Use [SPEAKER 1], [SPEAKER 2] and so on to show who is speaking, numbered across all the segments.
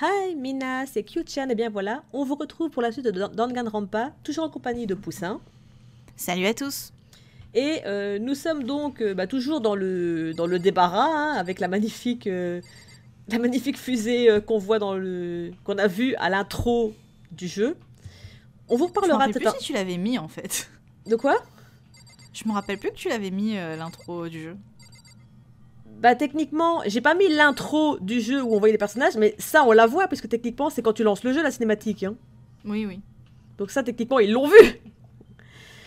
[SPEAKER 1] Hi Mina, c'est Q-Chan et bien voilà, on vous retrouve pour la suite de Danganronpa, toujours en compagnie de Poussin. Salut à tous Et euh, nous sommes donc euh, bah, toujours dans le, dans le débarras, hein, avec la magnifique, euh, la magnifique fusée qu'on voit dans le... qu'on a vue à l'intro du jeu. On vous reparlera... Je plus si tu l'avais mis en fait. De quoi Je me rappelle plus que tu l'avais mis euh, l'intro du jeu. Bah techniquement, j'ai pas mis l'intro du jeu où on voyait les personnages, mais ça on la voit que techniquement c'est quand tu lances le jeu la cinématique. Hein. Oui oui. Donc ça techniquement ils l'ont vu.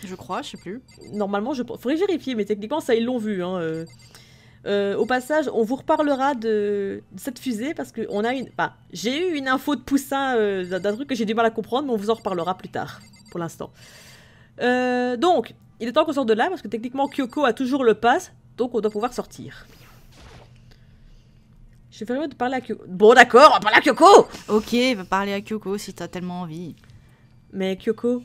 [SPEAKER 1] Je crois, je sais plus. Normalement, je faudrait vérifier, mais techniquement ça ils l'ont vu. Hein, euh. Euh, au passage, on vous reparlera de, cette fusée parce que on a une. Bah, j'ai eu une info de poussin d'un truc que j'ai du mal à comprendre, mais on vous en reparlera plus tard. Pour l'instant. Euh, donc, il est temps qu'on sorte de là parce que techniquement Kyoko a toujours le pass, donc on doit pouvoir sortir. Je vais faire de parler à Kyoko. Bon d'accord, on va parler à Kyoko Ok, va parler à Kyoko si t'as tellement envie. Mais Kyoko,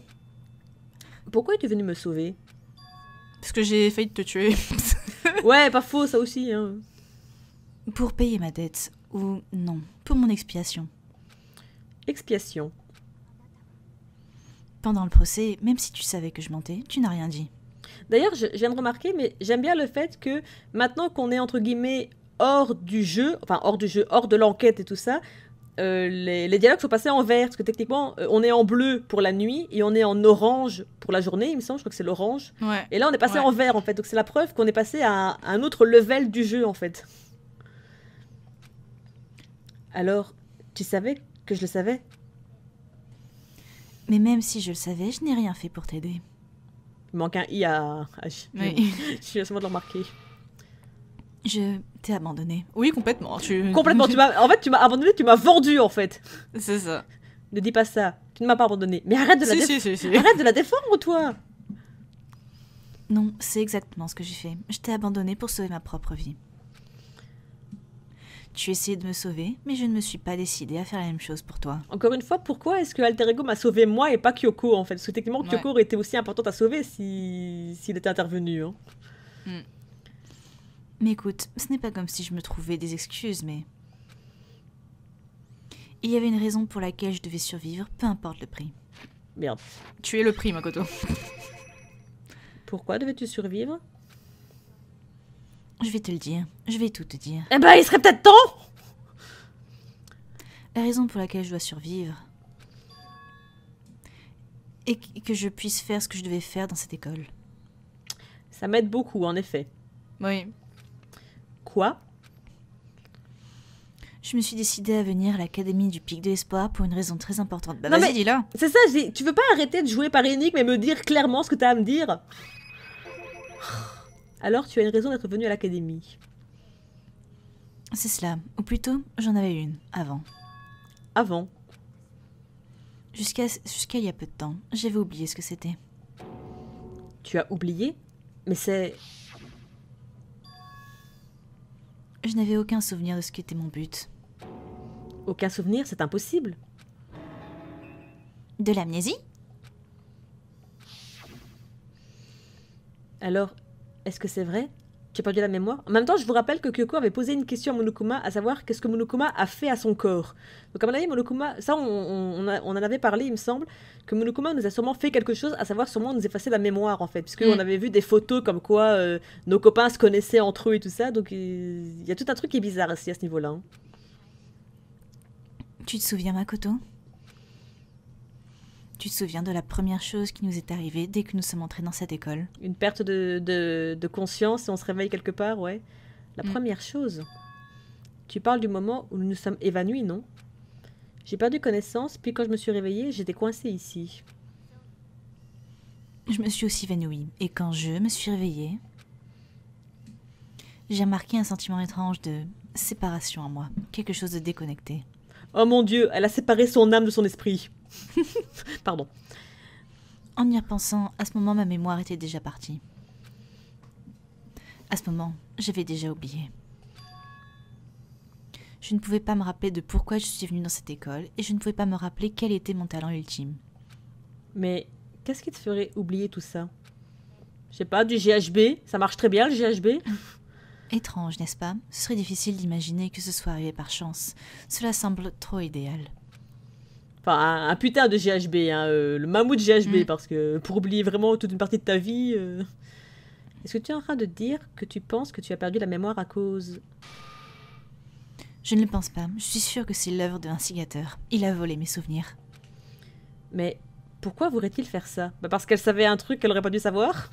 [SPEAKER 1] pourquoi es-tu venu me sauver Parce que j'ai failli te tuer. ouais, pas faux ça aussi. Hein.
[SPEAKER 2] Pour payer ma dette, ou non, pour mon expiation. Expiation pendant le procès, même si tu savais que je mentais, tu n'as rien dit. D'ailleurs, je,
[SPEAKER 1] viens de remarquer, mais j'aime bien le fait que maintenant qu'on est entre guillemets hors du jeu, enfin hors du jeu, hors de l'enquête et tout ça, euh, les, dialogues sont passés en vert, parce que techniquement, euh, on est en bleu pour la nuit et on est en orange pour la journée, il me semble, je crois que c'est l'orange. Et là, on est passé en vert, en fait. Donc c'est la preuve qu'on est passé à un autre level du jeu, en fait. Alors, tu savais que je le savais
[SPEAKER 2] mais même si je le savais, je n'ai rien fait pour t'aider.
[SPEAKER 1] Il manque un i à. je... je suis à de le remarquer. Je t'ai abandonné. Oui, complètement. Tu... Complètement. tu m'as... En fait, tu m'as abandonné, tu m'as vendu, en fait. C'est ça. Ne dis pas ça. Tu ne m'as pas abandonné. Mais arrête de la, Arrête de la
[SPEAKER 2] défendre, toi Non, c'est exactement ce que j'ai fait. Je t'ai abandonné pour sauver ma propre vie. Tu essayais de me sauver, mais je ne me suis pas décidée à faire la même chose pour toi. Encore une fois, pourquoi est-ce que Alter Ego
[SPEAKER 1] m'a sauvé moi et pas Kyoko en fait Parce que techniquement, Kyoko aurait été aussi importante à sauver s'il était intervenu.
[SPEAKER 2] Hein. Hmm. Mais écoute, ce n'est pas comme si je me trouvais des excuses, mais. Il y avait une raison pour laquelle je devais survivre, peu importe le prix. Merde. Tu es le prix, Makoto. Pourquoi devais-tu survivre je vais te le dire. Je vais tout te dire. Eh ben, il serait peut-être temps La raison pour laquelle je dois survivre. Et que je puisse faire ce que je devais faire dans cette école.
[SPEAKER 1] Ça m'aide beaucoup, en effet. Oui. Quoi
[SPEAKER 2] je me suis décidée à venir à l'Académie du Pic de l'Espoir pour une raison très importante. Bah vas-y, dis
[SPEAKER 1] C'est ça, tu veux pas arrêter de jouer par énigme et me dire clairement ce que t'as à me dire alors tu as une raison d'être venue à l'académie.
[SPEAKER 2] C'est cela. Ou plutôt, j'en avais une, avant. Avant Jusqu'à il y a peu de temps. J'avais oublié ce que c'était. Tu as oublié Mais c'est... Je n'avais aucun souvenir de ce était
[SPEAKER 1] mon but. Aucun souvenir, c'est impossible. De l'amnésie Alors, est-ce que c'est vrai Tu as perdu la mémoire. En même temps, je vous rappelle que Kyoko avait posé une question à Monokuma, à savoir qu'est-ce que Monokuma a fait à son corps. Donc, à mon avis, Monokuma, ça, on, en avait parlé, il me semble, que Monokuma nous a sûrement fait quelque chose, à savoir sûrement nous effacer la mémoire, en fait, puisqu'on mm. on avait vu des photos comme quoi euh, nos copains se connaissaient entre eux et tout ça. Donc, il y a tout un truc qui est bizarre aussi à ce niveau-là.
[SPEAKER 2] Hein. Tu te souviens, Makoto tu te souviens de la première chose qui nous est arrivée dès que nous sommes entrés dans cette école
[SPEAKER 1] Une perte de, de, conscience et on se réveille quelque part, ouais. La mm. première chose. Tu parles du moment où nous nous sommes évanouis, non J'ai perdu connaissance, puis quand je me suis réveillée, j'étais coincée
[SPEAKER 2] ici. Je me suis aussi évanouie, et quand je me suis réveillée, j'ai marqué un sentiment étrange de séparation à moi, quelque chose de déconnecté. Oh mon Dieu, elle a séparé son âme de son esprit. Pardon. En y repensant, à ce moment, ma mémoire était déjà partie. À ce moment, j'avais déjà oublié. Je ne pouvais pas me rappeler de pourquoi je suis venue dans cette école et je ne pouvais pas me rappeler quel était mon talent ultime. Mais qu'est-ce qui te ferait oublier tout ça Je sais pas, du
[SPEAKER 1] GHB
[SPEAKER 2] Ça marche très bien le GHB Étrange, n'est-ce pas Ce serait difficile d'imaginer que ce soit arrivé par chance. Cela semble trop idéal. Enfin, un, putain de GHB,
[SPEAKER 1] hein, euh, le mammouth GHB, mm. parce que pour oublier vraiment toute une partie de ta vie. Euh.
[SPEAKER 2] Est-ce que tu es en train de dire que tu penses que tu as perdu la mémoire à cause. Je ne le pense pas. Je suis sûre que c'est l'œuvre d'un sigateur Il a volé mes souvenirs. Mais pourquoi voudrait-il faire ça
[SPEAKER 1] bah, Parce qu'elle savait un truc qu'elle aurait pas dû savoir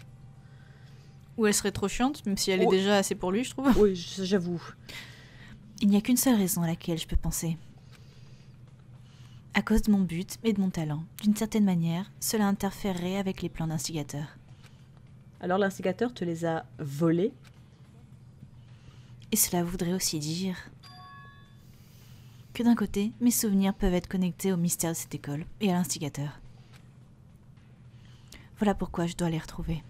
[SPEAKER 2] Ou elle serait trop chiante, même si elle est déjà assez pour lui, je trouve. Oui, j'avoue. Il n'y a qu'une seule raison à laquelle je peux penser. À cause de mon but et de mon talent, d'une certaine manière, cela interférerait avec les plans d'instigateur. Alors l'instigateur te les a volés Et cela voudrait aussi dire que d'un côté, mes souvenirs peuvent être connectés au mystère de cette école et à l'instigateur. Voilà pourquoi je dois les retrouver.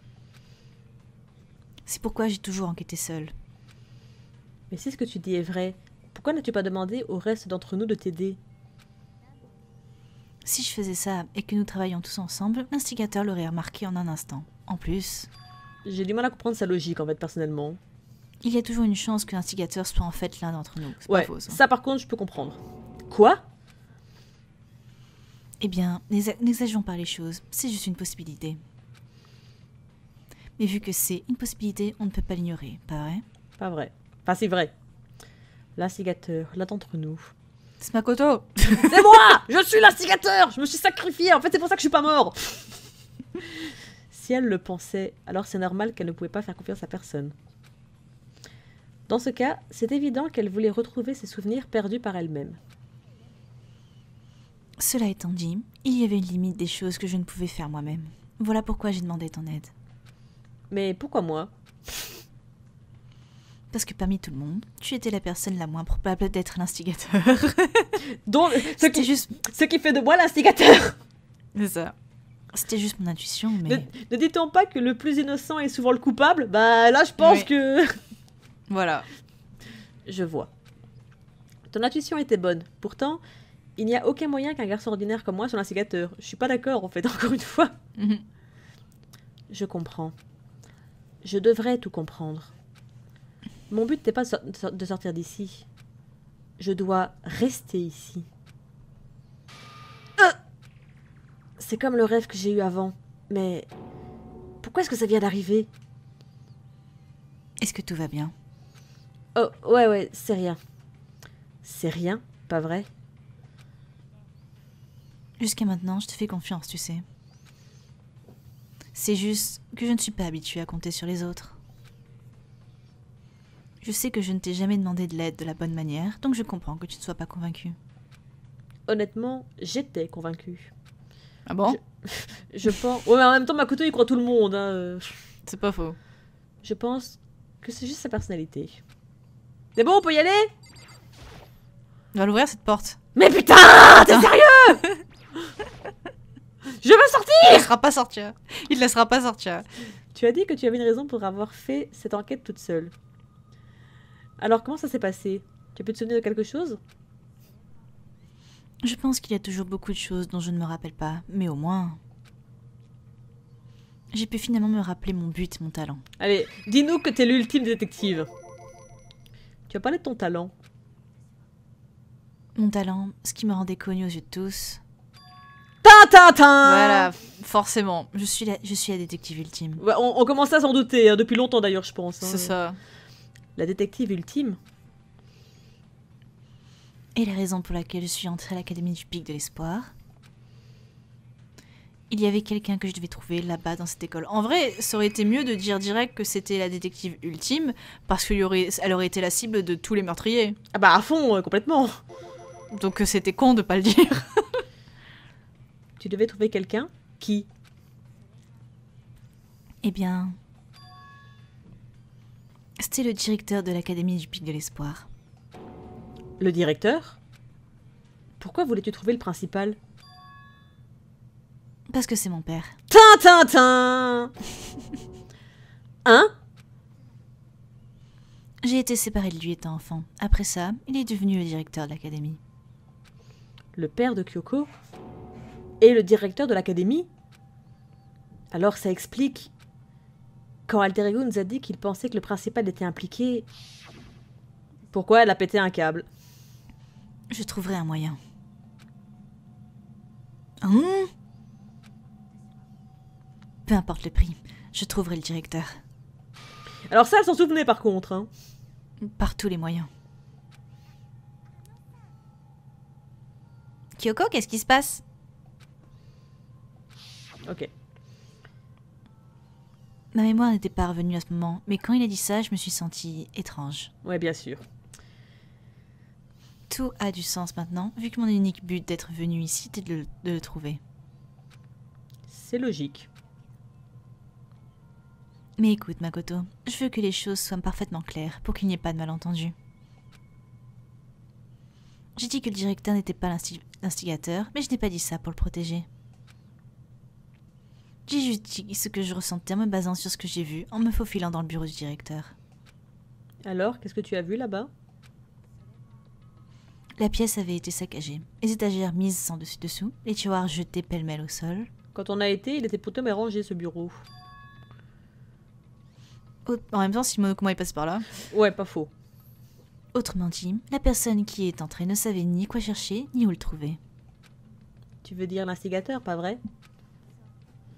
[SPEAKER 2] C'est pourquoi j'ai toujours enquêté seule. Mais si ce que tu dis est vrai, pourquoi n'as-tu pas demandé au reste d'entre nous de t'aider si je faisais ça et que nous travaillions tous ensemble, l'instigateur l'aurait remarqué en un instant. En plus... J'ai du mal à comprendre
[SPEAKER 1] sa logique en fait personnellement.
[SPEAKER 2] Il y a toujours une chance que l'instigateur soit en fait l'un d'entre nous. Ouais, ça. ça par contre je peux comprendre. Quoi Eh bien, n'exagérons pas les choses, c'est juste une possibilité. Mais vu que c'est une possibilité, on ne peut pas l'ignorer, pas vrai Pas vrai. Enfin c'est vrai. L'instigateur,
[SPEAKER 1] l'un d'entre nous, c'est ma coto. C'est moi Je suis l'instigateur Je me suis sacrifié En fait, c'est pour ça que je suis pas mort Si elle le pensait, alors c'est normal qu'elle ne pouvait pas faire confiance à personne. Dans ce cas, c'est évident qu'elle voulait retrouver ses
[SPEAKER 2] souvenirs perdus par elle-même. Cela étant dit, il y avait une limite des choses que je ne pouvais faire moi-même. Voilà pourquoi j'ai demandé ton aide. Mais pourquoi moi parce que parmi tout le monde, tu étais la personne la moins probable d'être l'instigateur. Donc, ce qui, juste... ce qui fait de moi l'instigateur
[SPEAKER 1] C'est ça. C'était juste mon intuition, mais... Ne, dit-on pas que le plus innocent est souvent le coupable Bah là, je pense que... voilà. Je vois. Ton intuition était bonne. Pourtant, il n'y a aucun moyen qu'un garçon ordinaire comme moi soit l'instigateur. Je suis pas d'accord, en fait, encore une fois. Mhm. Je comprends. Je devrais tout comprendre. Mon but n'est pas de sortir d'ici. Je dois rester ici. Euh c'est comme le rêve que j'ai eu avant. Mais pourquoi est-ce que ça vient d'arriver
[SPEAKER 2] Est-ce que tout va bien
[SPEAKER 1] Oh, ouais, ouais, c'est rien. C'est rien, pas vrai
[SPEAKER 2] Jusqu'à maintenant, je te fais confiance, tu sais. C'est juste que je ne suis pas habituée à compter sur les autres. Je sais que je ne t'ai jamais demandé de l'aide de la bonne manière, donc je comprends que tu ne sois pas convaincu. Honnêtement, j'étais convaincu.
[SPEAKER 1] Ah bon je... pense. Ouais, mais en même temps, Makoto, il croit tout le monde. Hein, euh. C'est pas faux. Je pense que c'est juste sa personnalité. C'est bon, on peut y aller On va l'ouvrir cette porte. Mais putain T'es sérieux Je veux sortir pas sortir. Il ne laissera pas sortir. Tu as dit que tu avais une raison pour avoir fait cette enquête toute seule. Alors, comment ça s'est passé Tu pu te souvenir de
[SPEAKER 2] quelque chose Je pense qu'il y a toujours beaucoup de choses dont je ne me rappelle pas, mais au moins. J'ai pu finalement me rappeler mon but, mon talent.
[SPEAKER 1] Allez, dis-nous que t'es l'ultime détective. Tu as parlé de ton talent.
[SPEAKER 2] Mon talent, ce qui me rendait connue aux yeux de tous. Tintintin Voilà, forcément. Je suis la, je suis la détective ultime. on, commence à s'en douter, hein, depuis longtemps d'ailleurs, je pense. Hein. C'est ça la détective ultime. Et la raison pour laquelle je suis entrée à l'Académie du Pic de l'Espoir il y avait quelqu'un que je devais trouver là-bas dans cette école. En vrai, ça aurait été mieux de dire direct que c'était la détective ultime, parce qu'elle aurait, aurait été la cible de tous les meurtriers. Ah bah à fond, euh, complètement Donc euh, c'était con de pas le dire. tu devais trouver quelqu'un Qui Eh bien, c'était le directeur de l'Académie du Pic de l'Espoir.
[SPEAKER 1] Le directeur
[SPEAKER 2] Pourquoi voulais-tu trouver le principal Parce que c'est mon père. Tintintin Hein J'ai été séparée de lui étant enfant. Après ça, il est devenu le directeur de l'Académie. Le père de Kyoko Et le
[SPEAKER 1] directeur de l'Académie Alors ça explique quand Alter nous a dit qu'il pensait que le principal était impliqué, pourquoi elle a pété un câble
[SPEAKER 2] Je trouverai un moyen. Hein Peu importe le prix, je trouverai le directeur. Alors ça, elle s'en souvenait par contre. Hein. Par tous les moyens. Kyoko, qu'est-ce qui se passe Ok. Ma mémoire n'était pas revenue à ce moment, mais quand il a dit ça, je me suis sentie étrange. Ouais, bien sûr. Tout a du sens maintenant, vu que mon unique but d'être venu ici était de, le, trouver. C'est logique. Mais écoute, Makoto, je veux que les choses soient parfaitement claires pour qu'il n'y ait pas de malentendu. J'ai dit que le directeur n'était pas l'instigateur, mais je n'ai pas dit ça pour le protéger. J'ai juste ce que je ressentais en me basant sur ce que j'ai vu, en me faufilant dans le bureau du directeur. Alors, qu'est-ce que tu as vu là-bas La pièce avait été saccagée, les étagères mises sans dessus-dessous, les tiroirs jetés pêle-mêle au sol.
[SPEAKER 1] Quand on a été, il était pourtant bien rangé ce bureau.
[SPEAKER 2] En même temps, si comment il passe par là. Ouais, pas faux. Autrement dit, la personne qui est entrée ne savait ni quoi chercher, ni où le trouver. Tu veux dire l'instigateur, pas vrai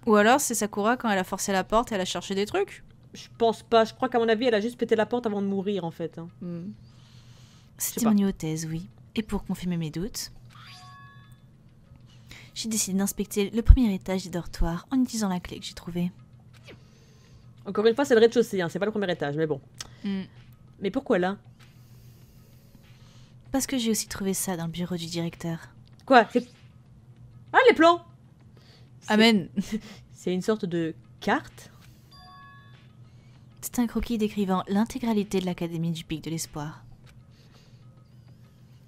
[SPEAKER 2] ou alors c'est Sakura quand elle a forcé la porte, et elle a cherché des trucs Je
[SPEAKER 1] pense pas. Je crois qu'à mon avis, elle a juste pété la porte avant de mourir en fait. Hein.
[SPEAKER 2] Hmm. C'était mon hypothèse, oui. Et pour confirmer mes doutes, j'ai décidé d'inspecter le premier étage des dortoirs en utilisant la clé que j'ai trouvée.
[SPEAKER 1] Encore une fois, c'est le rez-de-chaussée, hein. c'est pas le premier étage, mais bon.
[SPEAKER 2] Hmm. Mais pourquoi là Parce que j'ai aussi trouvé ça dans le bureau du directeur. Quoi Ah, les plans Amen. C'est une sorte de carte. C'est un croquis décrivant l'intégralité de l'Académie du Pic de l'Espoir.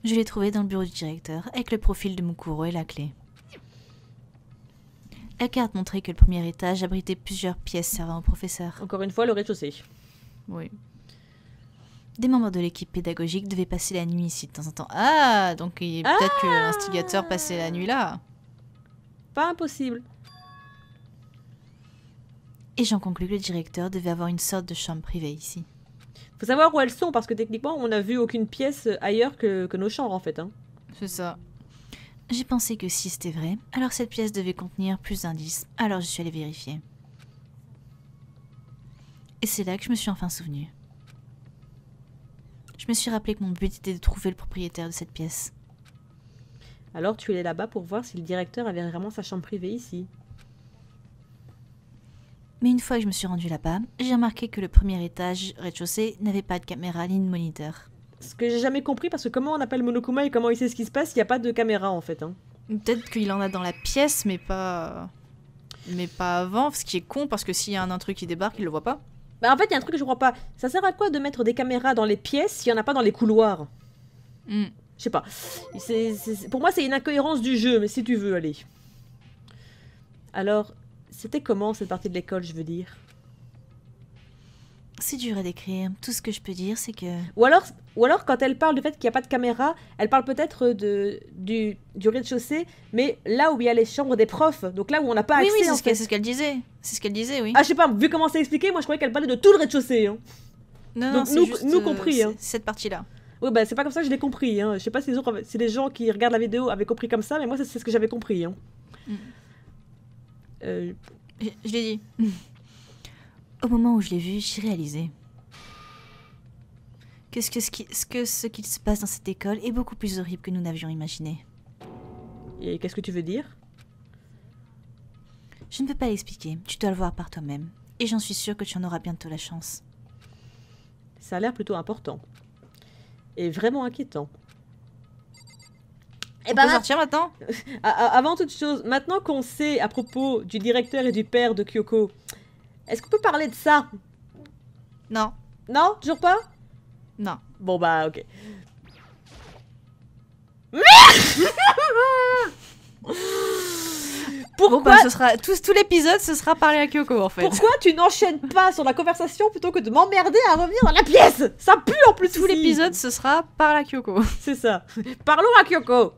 [SPEAKER 2] Je l'ai trouvé dans le bureau du directeur, avec le profil de Mukuro et la clé. La carte montrait que le premier étage abritait plusieurs pièces servant au professeur. Encore une fois, le rez-de-chaussée. Oui. Des membres de l'équipe pédagogique devaient passer la nuit ici de temps en temps. Ah, donc ah peut-être que l'instigateur passait la nuit là. Pas impossible. Et j'en conclus que le directeur devait avoir une sorte de chambre privée ici.
[SPEAKER 1] Faut savoir où elles sont parce que techniquement on n'a vu aucune pièce ailleurs que,
[SPEAKER 2] nos chambres en fait. Hein. C'est ça. J'ai pensé que si c'était vrai, alors cette pièce devait contenir plus d'indices, alors je suis allée vérifier. Et c'est là que je me suis enfin souvenu. Je me suis rappelé que mon but était de trouver le propriétaire de cette pièce. Alors tu es là-bas pour voir si le directeur avait vraiment sa chambre privée ici. Mais une fois que je me suis rendue là-bas, j'ai remarqué que le premier étage, rez-de-chaussée, n'avait pas de caméra ni de moniteur. Ce que j'ai jamais compris, parce que comment on appelle Monokuma et comment il sait ce qui se passe, il n'y a pas de caméra en fait. Hein. Peut-être qu'il en a dans la pièce, mais
[SPEAKER 1] pas. Mais pas avant, ce qui est con, parce que s'il y a un truc qui débarque, il le voit pas. Bah en fait, il y a un truc que je crois pas. Ça sert à quoi de mettre des caméras dans les pièces s'il y en a pas dans les couloirs hmm. Je sais pas. pour moi, c'est une incohérence du jeu, mais si tu veux, allez. Alors, c'était comment cette partie de l'école, je veux dire c'est dur à décrire. Tout ce que je peux dire, c'est que. Ou alors, ou alors, quand elle parle du fait qu'il n'y a pas de caméra, elle parle peut-être de, du, du rez-de-chaussée, mais là où il y a les chambres des profs, donc là où on n'a pas accès. Oui, oui, c'est ce qu'elle disait. C'est ce qu'elle disait, oui. Ah, je sais pas, vu comment c'est expliqué, moi je croyais qu'elle parlait de tout le rez-de-chaussée. Hein.
[SPEAKER 2] Non, non, nous, compris. Euh, hein.
[SPEAKER 1] Cette partie-là. Oui, bah c'est pas comme ça que je l'ai compris. Hein. Je sais pas si les, autres, les, gens qui regardent la vidéo avaient compris comme ça, mais moi, c'est ce que j'avais compris. Hein. Mm.
[SPEAKER 2] Euh. Je, l'ai dit. Au moment où je l'ai vu, j'ai réalisé que ce, que, ce, qui, que ce qu'il se passe dans cette école est beaucoup plus horrible que nous n'avions imaginé. Et qu'est-ce que tu veux dire Je ne peux pas l'expliquer, tu dois le voir par toi-même. Et j'en suis sûre que tu en auras bientôt la chance. Ça a l'air plutôt important est vraiment inquiétant.
[SPEAKER 1] Et On eh ben, sortir maintenant Avant toute chose, maintenant qu'on sait à propos du directeur et du père de Kyoko, est-ce qu'on peut parler de ça Non. Non Toujours pas Non. Bon bah ok. Pourquoi bah, ce sera tout, l'épisode ce sera parler à Kyoko en fait. Pourquoi tu n'enchaînes pas sur la conversation plutôt que de m'emmerder à revenir dans la pièce Ça pue en plus. Tout l'épisode ce sera parle à Kyoko. C'est ça. Parlons
[SPEAKER 2] à Kyoko.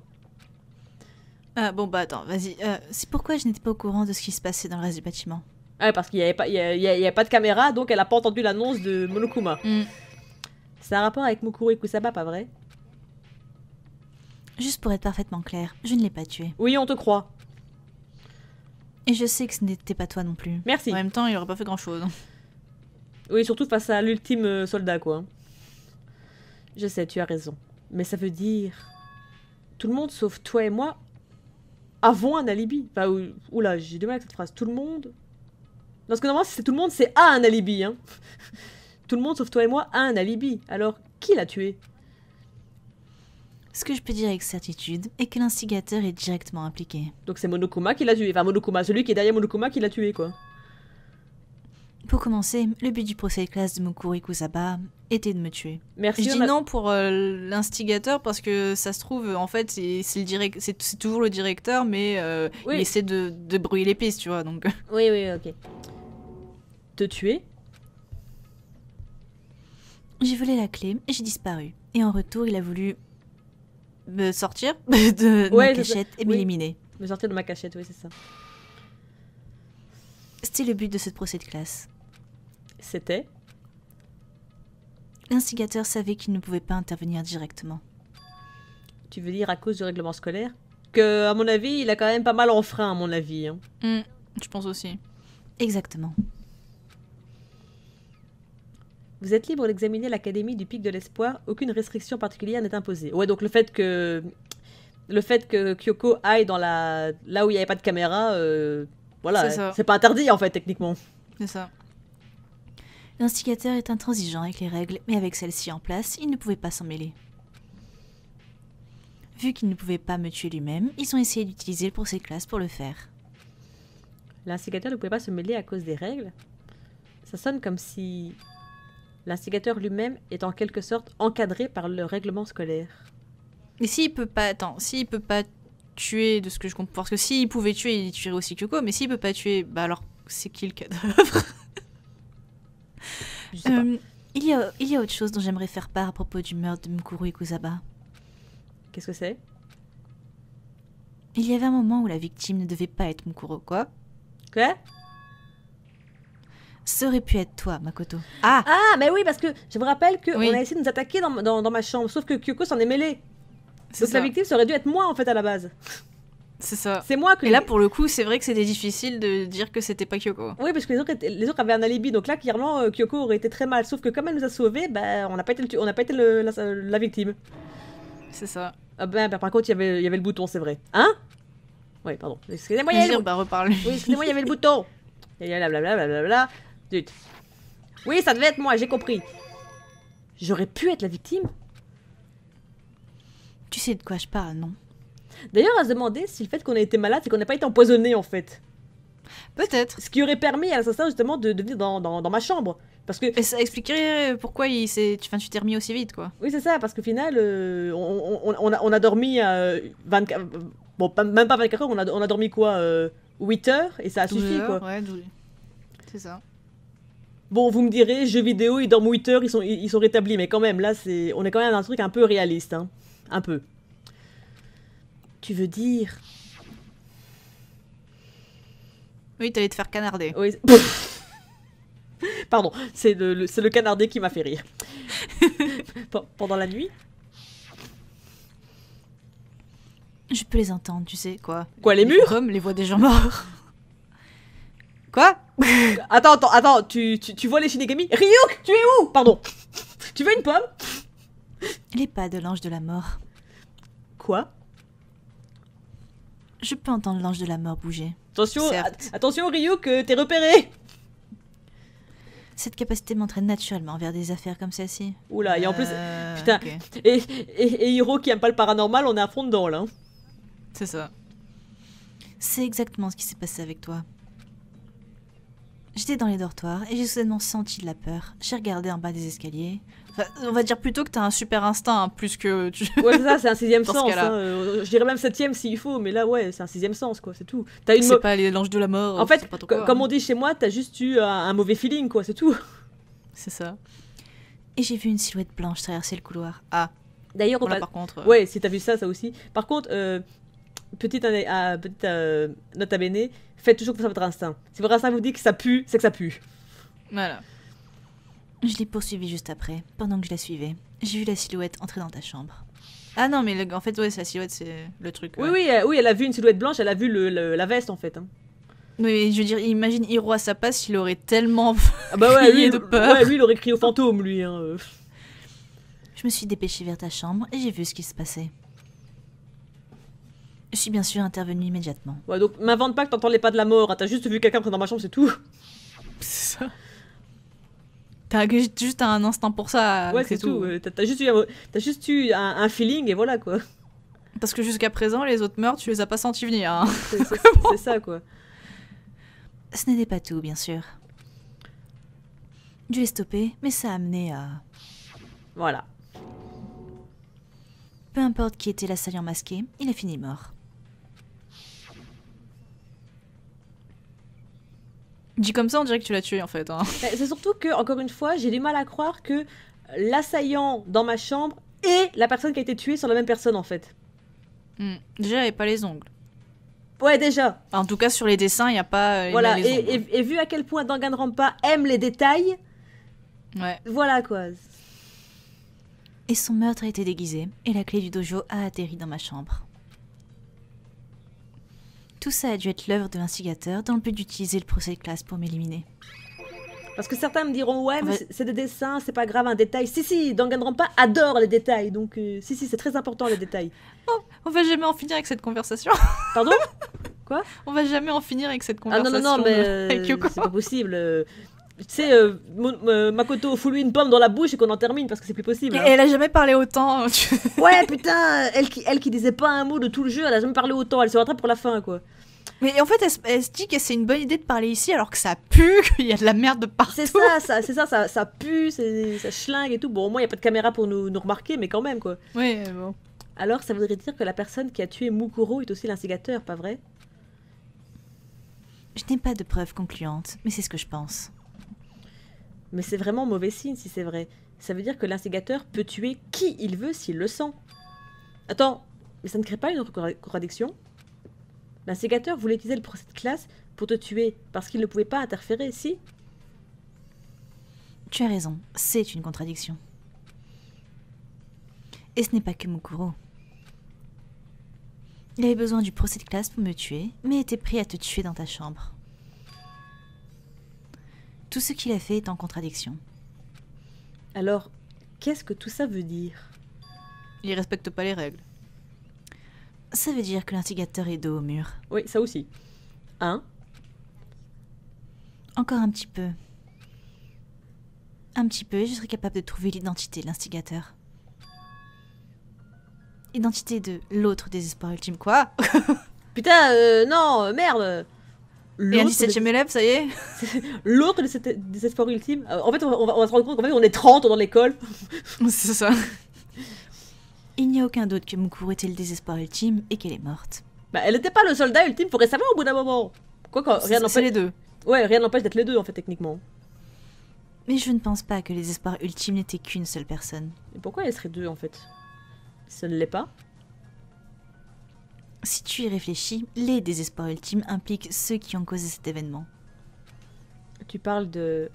[SPEAKER 2] Euh, bon bah attends, vas-y. Euh, c'est pourquoi je n'étais pas au courant de ce qui se passait dans le reste du bâtiment.
[SPEAKER 1] Ah parce qu'il n'y avait pas, il y a, pas de caméra donc elle n'a pas entendu l'annonce de Monokuma. Hmm. C'est un rapport avec Mukuru et Kusaba, pas vrai
[SPEAKER 2] Juste pour être parfaitement clair, je ne l'ai pas tué. Oui, on te croit. Et je sais que ce n'était pas toi non plus. Merci. En même temps, il aurait pas fait grand chose. Oui,
[SPEAKER 1] surtout face à l'ultime euh, soldat, quoi. Je sais, tu as raison. Mais ça veut dire. Tout le monde sauf toi et moi avons un alibi. Enfin, oula, j'ai du mal avec cette phrase. Tout le monde. Parce que normalement, si c'est tout le monde, c'est a un alibi. Hein. tout le monde sauf toi et moi a un alibi. Alors, qui l'a tué ce que je peux dire avec certitude est que l'instigateur est directement impliqué. Donc c'est Monokuma qui l'a tué. Enfin, Monokuma, celui qui est derrière Monokuma qui l'a tué, quoi.
[SPEAKER 2] Pour commencer, le but du procès de classe de Mokuriku Kusaba était de me tuer. Merci. Je dis non pour euh, l'instigateur parce que ça se trouve, en fait, c'est toujours le directeur, mais euh, il essaie de, de brouiller les pistes, tu vois. Donc. Oui, oui, ok. Te tuer J'ai volé la clé, j'ai disparu, et en retour, il a voulu me sortir de ma cachette et m'éliminer. Me sortir de ma cachette, oui, c'est ça. C'était le but de ce procès de classe. C'était L'instigateur savait qu'il ne pouvait pas intervenir directement. Tu veux dire à cause du règlement scolaire Que,
[SPEAKER 1] à mon avis, il a quand même pas mal frein, à mon avis. Hein.
[SPEAKER 2] Hum, je pense aussi. Exactement.
[SPEAKER 1] Vous êtes libre d'examiner l'Académie du Pic de l'Espoir. Aucune restriction particulière n'est imposée. Ouais, donc le fait que le fait que Kyoko aille dans la là où il n'y avait pas de caméra, euh, voilà, c'est pas interdit en fait techniquement.
[SPEAKER 2] C'est ça. L'instigateur est intransigeant avec les règles, mais avec celle ci en place, il ne pouvait pas s'en mêler. Vu qu'il ne pouvait pas me tuer lui-même, ils ont essayé d'utiliser pour ses classes pour le faire. L'instigateur ne pouvait pas se mêler à cause des règles Ça sonne comme si L'instigateur lui-même est en quelque sorte encadré par le règlement scolaire. Et s'il peut pas, attends, s'il peut pas tuer, de ce que je comprends, parce que s'il pouvait tuer, il tuerait aussi Kyoko, mais s'il peut pas tuer, bah alors c'est qui le cadavre euh, il, y a, autre chose dont j'aimerais faire part à propos du meurtre de Mukuro Ikuzaba. Qu'est-ce que c'est Il y avait un moment où la victime ne devait pas être Mukuro, quoi. Quoi ça aurait pu être toi, Makoto.
[SPEAKER 1] Ah Ah, mais oui, parce que je vous rappelle qu'on on a essayé de nous attaquer dans, ma chambre, sauf que Kyoko s'en est mêlée. Donc la victime, ça aurait dû être moi, en fait, à la base. C'est ça. C'est moi que. Et là, pour le coup, c'est vrai que
[SPEAKER 2] c'était difficile de dire que c'était pas Kyoko.
[SPEAKER 1] Oui, parce que les autres, avaient un alibi. Donc là, clairement, euh, Kyoko aurait été très mal. Sauf que comme elle nous a sauvés, bah, on n'a pas été, on a pas été la, victime. C'est ça. Ah ben, ben par contre, y il y avait le bouton, c'est vrai. Hein Oui, pardon. Excusez-moi, il y avait le bouton. Oui, excusez-moi, il y avait le bouton. Et blablabla. Oui, ça devait être moi, j'ai compris. J'aurais pu être la victime Tu sais de quoi je parle, non D'ailleurs, à se demander si le fait qu'on ait été malade, c'est qu'on n'a pas été empoisonné en fait. Peut-être. Ce qui aurait permis à l'assassin justement de, venir dans, ma chambre. Parce que...
[SPEAKER 2] ça expliquerait pourquoi il s'est... Enfin, tu t'es remis aussi vite, quoi.
[SPEAKER 1] Oui, c'est ça, parce qu'au final, euh, on, on, a, dormi 24... Euh, bon, pas, même pas 24 heures, on a, dormi quoi 8 euh, heures, et ça a suffi, quoi. Ouais, C'est ça. Bon, vous me direz, jeux vidéo, ils dorment 8 heures, ils sont, ils sont rétablis, mais quand même, là, c'est, on est quand même dans un truc un peu réaliste, hein. Un peu. Tu veux dire... Oui, t'allais te faire canarder. Pardon, c'est le, le canardé qui m'a fait rire. Pendant la nuit
[SPEAKER 2] Je peux les entendre, tu sais, quoi. Quoi, les, murs les voix des gens morts. quoi attends, attends, attends, tu, tu, tu vois les Shinigami Ryuk, tu es où Pardon. tu veux une pomme Les pas de l'ange de la mort. Quoi Je peux entendre l'ange de la mort bouger. Attention,
[SPEAKER 1] attention Ryuk, euh, t'es
[SPEAKER 2] repéré cette capacité m'entraîne naturellement vers des affaires comme celle-ci.
[SPEAKER 1] Oula, et en plus, euh, putain, et, et, Hiro qui aime pas le paranormal, on est à fond dedans là. Hein. C'est ça.
[SPEAKER 2] C'est exactement ce qui s'est passé avec toi. J'étais dans les dortoirs et j'ai soudainement senti de la peur. J'ai regardé en bas des escaliers. on va dire plutôt que t'as un super instinct, hein, plus que tu... Ouais, c'est ça, c'est un sixième sens. Hein,
[SPEAKER 1] euh, je dirais même septième s'il faut, mais là, ouais, c'est un sixième sens, quoi, c'est tout. As une c'est pas l'ange de la mort. En euh, fait, comme on dit chez moi, t'as juste eu un, mauvais feeling, quoi, c'est tout. C'est
[SPEAKER 2] ça. Et j'ai vu une silhouette blanche traverser le couloir. Ah, D'ailleurs, par contre. Euh. Ouais,
[SPEAKER 1] si t'as vu ça, ça aussi. Par contre, euh, petite, ah, euh, note à bene,
[SPEAKER 2] faites toujours confiance ça votre instinct. Si votre instinct vous dit que ça pue, c'est que ça pue. Voilà. Je l'ai poursuivi juste après, pendant que je la suivais. J'ai vu la silhouette entrer dans ta chambre. Ah non, mais en fait, ouais, sa silhouette, c'est le truc. Oui, oui, elle a vu une silhouette blanche, elle a vu la veste en fait. Hein. Oui, je veux dire, imagine sa passe, il aurait tellement ah bah ouais, crié de peur. Ouais, lui, il aurait crié au fantôme, lui. Hein. Je me suis dépêchée vers ta chambre et j'ai vu ce qui se passait. Je suis bien sûr intervenue immédiatement.
[SPEAKER 1] Ouais, donc m'invente pas que t'entendais pas de la mort, hein, t'as juste vu quelqu'un près dans ma chambre, c'est tout. C'est ça. T'as juste un instant pour ça. Ouais, c'est tout. T'as juste eu, as un, feeling et voilà
[SPEAKER 2] quoi. Parce que jusqu'à présent, les autres meurtres, tu les as pas sentis venir. Hein. C'est ça quoi. Ce n'était pas tout, bien sûr. J'ai est stoppé, mais ça a amené à. Voilà. Peu importe qui était l'assaillant masqué, il a fini mort. Dit comme ça, on dirait que tu l'as tué en fait. Hein. C'est surtout que, encore une fois,
[SPEAKER 1] j'ai du mal à croire que l'assaillant dans ma chambre et la personne qui a été tuée sont la même personne
[SPEAKER 2] en fait. Hmm. Déjà, elle n'avait pas les ongles. Ouais, déjà. En tout cas, sur les dessins, il n'y a pas. Euh, voilà, et, vu à quel point Danganronpa aime les détails. Ouais. Voilà quoi. Et son meurtre a été déguisé, et la clé du dojo a atterri dans ma chambre. Tout ça a dû être l'œuvre de l'instigateur dans le but d'utiliser le procès de classe pour m'éliminer. Parce que certains me diront ouais, c'est
[SPEAKER 1] des dessins, c'est pas grave un détail. Si si, pas. adore les détails, donc euh, si si, c'est très important les
[SPEAKER 2] détails. Oh, on va jamais en finir avec cette conversation. Pardon Quoi On va jamais en finir avec cette conversation. Ah non non non, mais euh, euh,
[SPEAKER 1] c'est pas possible tu sais, euh, euh, Makoto fout-lui une pomme dans la bouche et qu'on en termine parce que c'est plus possible. Hein. elle a jamais
[SPEAKER 2] parlé autant. Hein, ouais, putain,
[SPEAKER 1] elle qui, elle qui disait pas un mot de tout le jeu, elle a jamais parlé autant, elle se rattrape pour la fin, quoi. Mais en fait, elle, se dit que c'est une bonne idée de parler ici alors que ça pue, qu'il y a de la merde de partout. C'est ça, ça c'est ça, ça, pue, ça schlingue et tout. Bon, au moins, il n'y a pas de caméra pour nous, nous remarquer, mais quand même, quoi. Oui, euh, bon. Alors, ça voudrait dire que la personne qui a tué Mukuro est aussi l'instigateur, pas vrai
[SPEAKER 2] Je n'ai pas de preuves concluantes, mais c'est ce que je pense.
[SPEAKER 1] Mais c'est vraiment mauvais signe si c'est vrai. Ça veut dire que l'inségateur peut tuer qui il veut s'il le sent. Attends, mais ça ne crée pas une contradiction L'inségateur voulait utiliser le procès de classe pour te tuer, parce qu'il ne pouvait pas interférer, si
[SPEAKER 2] Tu as raison, c'est une contradiction. Et ce n'est pas que Mukuro. Il avait besoin du procès de classe pour me tuer, mais était prêt à te tuer dans ta chambre. Tout ce qu'il a fait est en contradiction. Alors, qu'est-ce que tout ça veut dire Il respecte pas les règles. Ça veut dire que l'instigateur est dos au mur. Oui, ça aussi. Hein Encore un petit peu. Un petit peu, je serai capable de trouver l'identité de l'instigateur. Identité de l'autre désespoir ultime, quoi
[SPEAKER 1] Putain, euh, non, euh, merde et un 17 e élève, ça y est L'autre de espoirs ultimes. ultime. Euh, en fait, on va, se rendre
[SPEAKER 2] compte qu'en fait, on est 30 dans l'école. C'est ça. Il n'y a aucun doute que Mukuru était le désespoir ultime et qu'elle est morte.
[SPEAKER 1] Bah, elle n'était pas le soldat ultime pour savoir au bout d'un moment. Quoi, quand rien n'empêche. les deux. Ouais, rien n'empêche d'être les deux en fait, techniquement. Mais je ne pense pas
[SPEAKER 2] que les espoirs ultimes n'étaient qu'une seule personne. Et pourquoi elle serait deux en fait Ça ne l'est pas si tu y réfléchis, les désespoirs ultimes impliquent ceux qui ont causé cet événement. Tu parles de...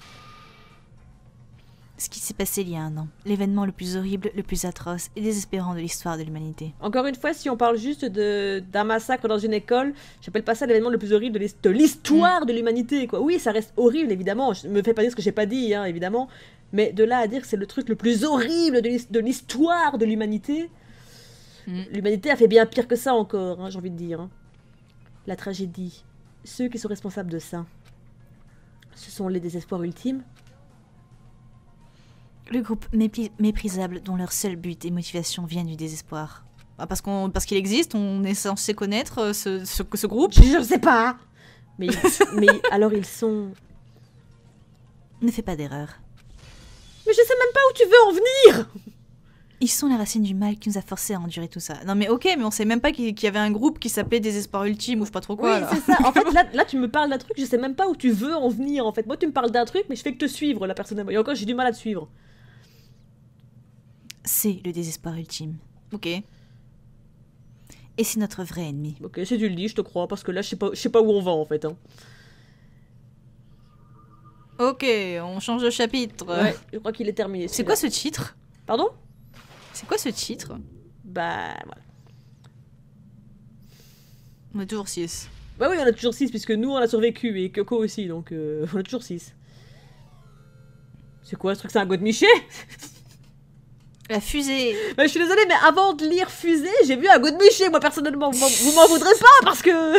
[SPEAKER 2] Ce qui s'est passé il y a un an, l'événement le plus horrible, le plus atroce et désespérant de l'histoire de l'humanité.
[SPEAKER 1] Encore une fois, si on parle juste d'un massacre dans une école, j'appelle pas ça l'événement le plus horrible de l'histoire de l'humanité, quoi. Oui, ça reste horrible, évidemment. Je me fais pas dire ce que j'ai pas dit, hein, évidemment. Mais de là à dire que c'est le truc le plus horrible de l'histoire de l'humanité. Mm. L'humanité a fait bien pire que ça encore, hein, j'ai envie de dire. Hein. La tragédie. Ceux
[SPEAKER 2] qui sont responsables de ça, ce sont les désespoirs ultimes. Le groupe méprisable dont leur seul but et motivation viennent du désespoir. Bah, parce qu'on parce qu'il existe, on est censé connaître euh, ce, ce, groupe. Je ne sais pas. Mais, mais alors ils sont. Ne fais pas d'erreur. Mais je sais même pas où tu veux en venir. Ils sont les racines du mal qui nous a forcés à endurer tout ça. Non mais ok, mais on sait même pas qu'il y avait un groupe qui s'appelait Désespoir Ultime ou je sais pas trop quoi. Oui, c'est ça. En fait, là,
[SPEAKER 1] tu me parles d'un truc, je sais même pas où tu veux en venir en fait. Moi, tu me parles d'un truc, mais je fais que te suivre la à moi. Et encore, j'ai du mal à
[SPEAKER 2] te suivre. C'est le désespoir ultime.
[SPEAKER 1] Ok. Et
[SPEAKER 2] c'est notre vrai ennemi.
[SPEAKER 1] Ok, si tu le dis, je te crois, parce que là, je sais pas, je sais pas où on va en fait. Hein.
[SPEAKER 2] Ok, on change de chapitre. Ouais,
[SPEAKER 1] je crois qu'il est terminé. C'est quoi ce titre Pardon c'est quoi ce titre Bah voilà. On a toujours 6. Bah oui, on a toujours 6 puisque nous on a survécu et Coco aussi, donc euh, on a toujours 6. C'est quoi ce truc C'est un god miché La fusée bah, Je suis désolée, mais avant de lire fusée, j'ai vu un god miché moi personnellement. Vous m'en voudrez pas parce que.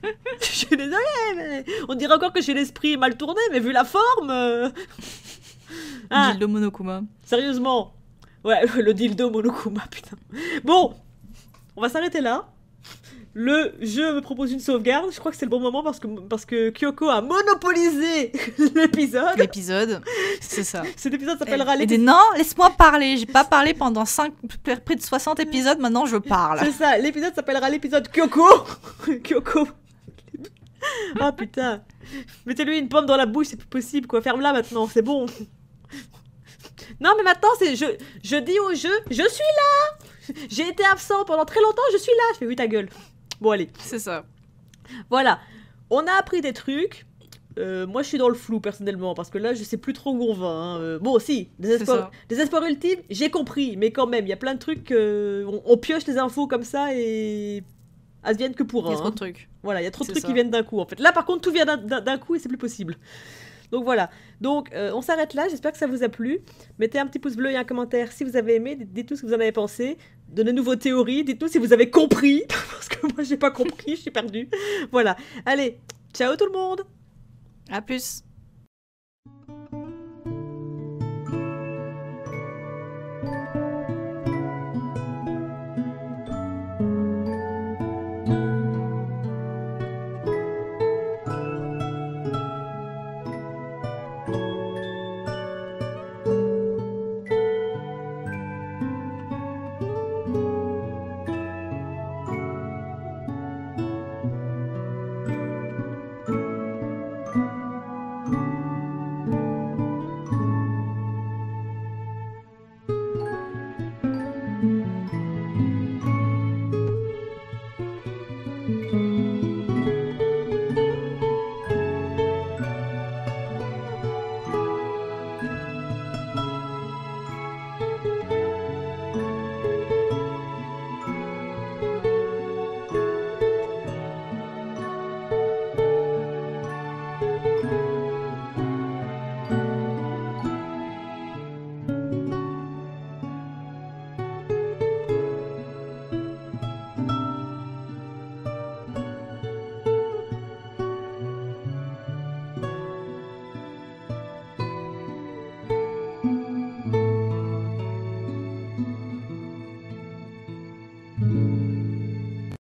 [SPEAKER 1] je suis désolée, mais on dirait encore que j'ai l'esprit mal tourné, mais vu la forme. Euh... Ah. Monokuma. Sérieusement Ouais, le, dildo Monokuma, putain. Bon, on va s'arrêter là. Le jeu me propose une sauvegarde. Je crois que c'est le bon moment parce que, parce que Kyoko a monopolisé l'épisode. L'épisode, c'est ça. Cet épisode s'appellera l'épisode. Non, laisse-moi parler. J'ai pas parlé pendant 5, près de 60 épisodes. Maintenant, je parle. C'est ça. L'épisode s'appellera l'épisode Kyoko. Kyoko. Ah putain. Mettez-lui une pomme dans la bouche, c'est plus possible quoi. Ferme-la maintenant, c'est bon. Non, mais maintenant, c'est je, je dis au jeu, je suis là J'ai été absent pendant très longtemps, je suis là Je fais oui, ta gueule. Bon, allez. C'est ça. Voilà. On a appris des trucs. Euh, moi, je suis dans le flou personnellement parce que là, je sais plus trop où on va. Bon, hein. bon, euh, si, désespoir, désespoir ultime, j'ai compris, mais quand même, il y a plein de trucs. on, pioche les infos comme ça et elles viennent que pour un. Il y a trop de hein. trucs. Voilà, il y a trop de trucs qui viennent d'un coup en fait. Là, par contre, tout vient d'un coup et c'est plus possible. Donc voilà. Donc euh, on s'arrête là. J'espère que ça vous a plu. Mettez un petit pouce bleu et un commentaire si vous avez aimé. Dites-nous ce que vous en avez pensé. Donnez-nous vos théories. Dites-nous si vous avez compris. Parce que moi, j'ai pas compris. Je suis perdue. Voilà. Allez, ciao tout le monde. À plus.